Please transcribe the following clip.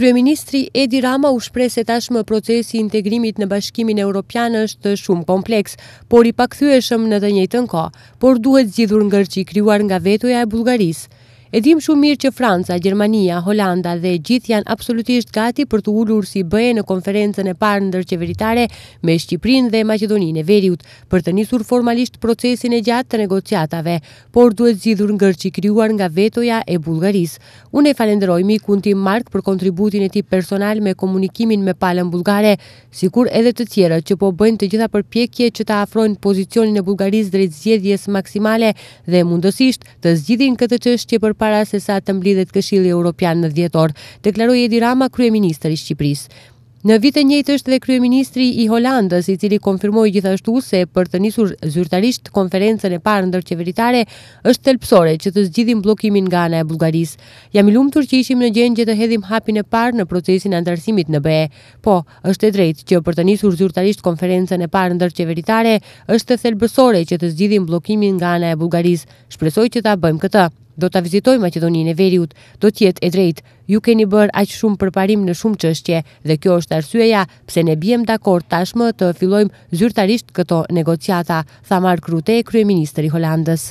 Kryeministri Edi Rama u shpres se tashmë procesi integrimit në bashkimin e Europian është shumë kompleks, por i pakthyeshëm në të njëjtën kohë, por duhet zgjidhur i krijuar nga vetoja e Bullgarisë. E dim shumë mirë që Franca, Gjermania, Holanda dhe gjithë janë absolutisht gati për të ullur si bëje në konferencën e parë ndër qeveritare me Shqiprin dhe Macedonin e Veriut për të njësur formalisht procesin e gjatë të negociatave, por duhet zidhur ngërë që i kryuar nga vetoja e Bulgaris. Unë e falenderoj mi tim Mark për kontributin e ti personal me komunikimin me palën Bulgare, sikur edhe të tjerët që po bëjnë të gjitha përpjekje që ta afrojnë pozicionin e Bullgarisë drejt zgjedhjes maksimale dhe mundësisht të zgjidhin këtë çështje për para se sa të mblidhet Këshilli Evropian në dhjetor, deklaroi Edi Rama, kryeministri i Shqipërisë. Në vit e njëjtë është dhe kryeministri i Holandës, i cili konfirmoi gjithashtu se për të nisur zyrtarisht konferencën e parë ndërqeveritare, është thelpsore që të zgjidhim bllokimin nga ana e Bullgarisë. Jam i lumtur që ishim në gjendje të hedhim hapin e parë në procesin e ndërsimit në BE. Po, është e drejtë që për të nisur zyrtarisht konferencën e parë ndërqeveritare, është thelbësore që të zgjidhim bllokimin nga ana e Bullgarisë. Shpresoj që ta bëjmë këtë do ta vizitoj Maqedoninë e Veriut, do tjetë e drejtë. Ju keni bërë aq shumë përparim në shumë çështje dhe kjo është arsyeja pse ne biem dakord tashmë të fillojmë zyrtarisht këto negociata, tha Mark Rutte, kryeministri i Holandës.